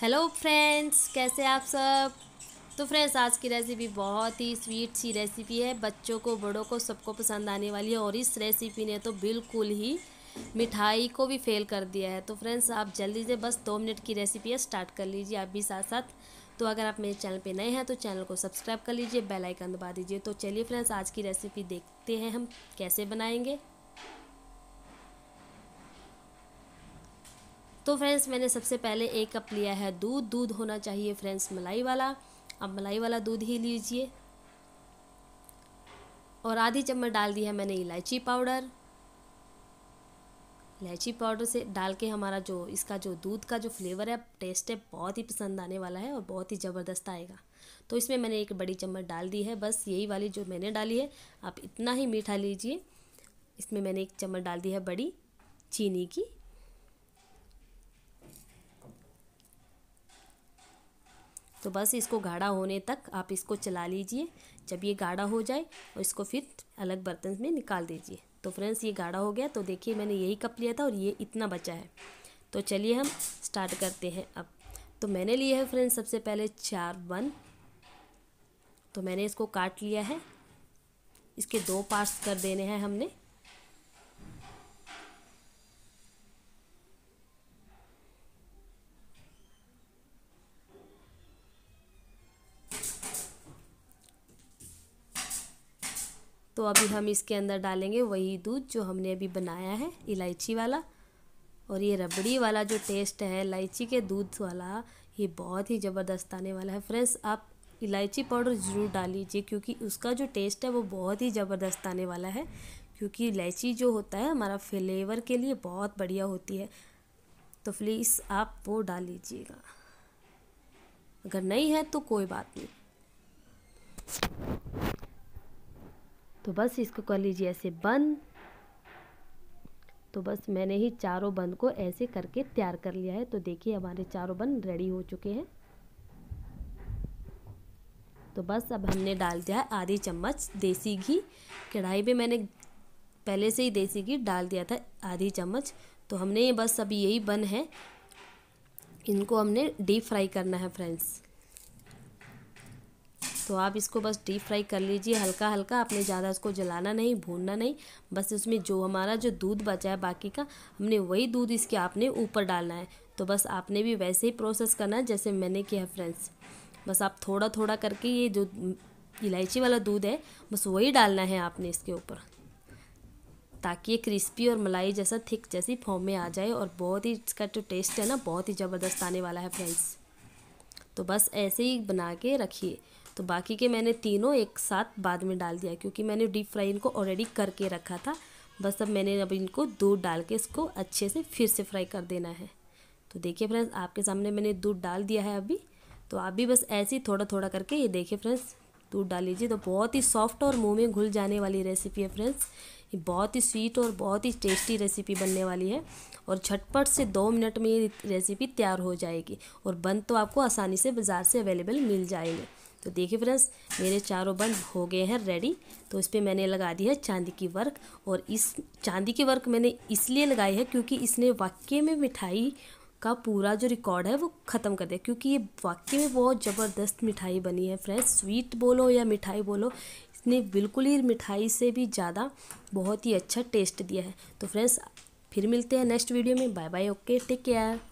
hello friends कैसे आप सब तो फ्रेंड्स आज की रेसिपी बहुत ही स्वीट सी रेसिपी है बच्चों को बड़ों को सबको पसंद आने वाली है और इस रेसिपी ने तो बिल्कुल ही मिठाई को भी फेल कर दिया है तो फ्रेंड्स आप जल्दी से बस दो मिनट की रेसिपी है स्टार्ट कर लीजिए आप भी साथ साथ तो अगर आप मेरे चैनल पे नए हैं तो चैनल को सब्सक्राइब कर लीजिए बेल आइकन दबा दीजिए तो चलिए फ्रेंड्स आज की रेसिपी देखते हैं हम कैसे बनाएंगे तो फ्रेंड्स मैंने सबसे पहले एक कप लिया है दूध दूध होना चाहिए फ्रेंड्स मलाई वाला अब मलाई वाला दूध ही लीजिए और आधी चम्मच डाल दी है मैंने इलायची पाउडर इलायची पाउडर से डाल के हमारा जो इसका जो दूध का जो फ्लेवर है टेस्ट है बहुत ही पसंद आने वाला है और बहुत ही ज़बरदस्त आएगा तो इसमें मैंने एक बड़ी चम्मच डाल दी है बस यही वाली जो मैंने डाली है आप इतना ही मीठा लीजिए इसमें मैंने एक चम्मच डाल दी है बड़ी चीनी की तो बस इसको गाढ़ा होने तक आप इसको चला लीजिए जब ये गाढ़ा हो जाए और इसको फिर अलग बर्तन में निकाल दीजिए तो फ्रेंड्स ये गाढ़ा हो गया तो देखिए मैंने यही कप लिया था और ये इतना बचा है तो चलिए हम स्टार्ट करते हैं अब तो मैंने लिए है फ्रेंड्स सबसे पहले चार वन तो मैंने इसको काट लिया है इसके दो पार्ट्स कर देने हैं हमने तो अभी हम इसके अंदर डालेंगे वही दूध जो हमने अभी बनाया है इलायची वाला और ये रबड़ी वाला जो टेस्ट है इलायची के दूध वाला ये बहुत ही ज़बरदस्त आने वाला है फ्रेंड्स आप इलायची पाउडर ज़रूर डाल लीजिए क्योंकि उसका जो टेस्ट है वो बहुत ही ज़बरदस्त आने वाला है क्योंकि इलायची जो होता है हमारा फ्लेवर के लिए बहुत बढ़िया होती है तो प्लीज़ आप वो डाल लीजिएगा अगर नहीं है तो कोई बात नहीं तो बस इसको कर लीजिए ऐसे बंद तो बस मैंने ही चारों बंद को ऐसे करके तैयार कर लिया है तो देखिए हमारे चारों बंद रेडी हो चुके हैं तो बस अब हमने डाल दिया है आधी चम्मच देसी घी कढ़ाई में मैंने पहले से ही देसी घी डाल दिया था आधी चम्मच तो हमने ये बस अब यही बन है इनको हमने डीप फ्राई करना है फ्रेंड्स तो आप इसको बस डीप फ्राई कर लीजिए हल्का हल्का आपने ज़्यादा इसको जलाना नहीं भूनना नहीं बस इसमें जो हमारा जो दूध बचा है बाकी का हमने वही दूध इसके आपने ऊपर डालना है तो बस आपने भी वैसे ही प्रोसेस करना है जैसे मैंने किया है फ्रेंड्स बस आप थोड़ा थोड़ा करके ये जो इलायची वाला दूध है बस वही डालना है आपने इसके ऊपर ताकि ये क्रिस्पी और मलाई जैसा थिक जैसी फॉर्म में आ जाए और बहुत ही इसका जो टेस्ट है ना बहुत ही ज़बरदस्त आने वाला है फ्रेंड्स तो बस ऐसे ही बना के रखिए तो बाकी के मैंने तीनों एक साथ बाद में डाल दिया क्योंकि मैंने डीप फ्राई इनको ऑलरेडी करके रखा था बस अब मैंने अब इनको दूध डाल के इसको अच्छे से फिर से फ्राई कर देना है तो देखिए फ्रेंड्स आपके सामने मैंने दूध डाल दिया है अभी तो आप भी बस ऐसे ही थोड़ा थोड़ा करके ये देखिए फ्रेंड्स दूध डाल लीजिए तो बहुत ही सॉफ्ट और मुँह में घुल जाने वाली रेसिपी है फ्रेंड्स ये बहुत ही स्वीट और बहुत ही टेस्टी रेसिपी बनने वाली है और झटपट से दो मिनट में ये रेसिपी तैयार हो जाएगी और बंद तो आपको आसानी से बाज़ार से अवेलेबल मिल जाएंगे तो देखिए फ्रेंड्स मेरे चारों बंद हो गए हैं रेडी तो इस पर मैंने लगा दी है चांदी की वर्क और इस चांदी की वर्क मैंने इसलिए लगाई है क्योंकि इसने वाक्य में मिठाई का पूरा जो रिकॉर्ड है वो ख़त्म कर दिया क्योंकि ये वाक्य में बहुत ज़बरदस्त मिठाई बनी है फ्रेंड्स स्वीट बोलो या मिठाई बोलो इसने बिल्कुल ही मिठाई से भी ज़्यादा बहुत ही अच्छा टेस्ट दिया है तो फ्रेंड्स फिर मिलते हैं नेक्स्ट वीडियो में bye bye okay take care